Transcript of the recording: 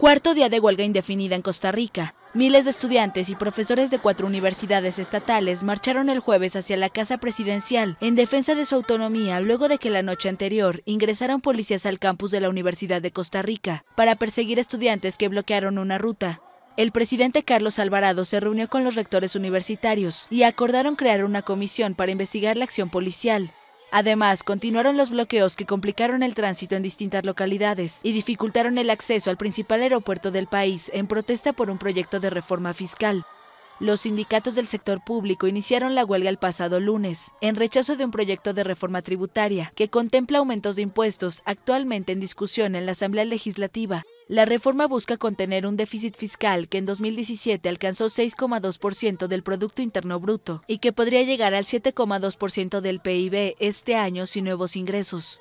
Cuarto día de huelga indefinida en Costa Rica. Miles de estudiantes y profesores de cuatro universidades estatales marcharon el jueves hacia la Casa Presidencial en defensa de su autonomía luego de que la noche anterior ingresaron policías al campus de la Universidad de Costa Rica para perseguir estudiantes que bloquearon una ruta. El presidente Carlos Alvarado se reunió con los rectores universitarios y acordaron crear una comisión para investigar la acción policial, Además, continuaron los bloqueos que complicaron el tránsito en distintas localidades y dificultaron el acceso al principal aeropuerto del país en protesta por un proyecto de reforma fiscal. Los sindicatos del sector público iniciaron la huelga el pasado lunes, en rechazo de un proyecto de reforma tributaria que contempla aumentos de impuestos actualmente en discusión en la Asamblea Legislativa la reforma busca contener un déficit fiscal que en 2017 alcanzó 6,2% del Producto Interno Bruto y que podría llegar al 7,2% del PIB este año sin nuevos ingresos.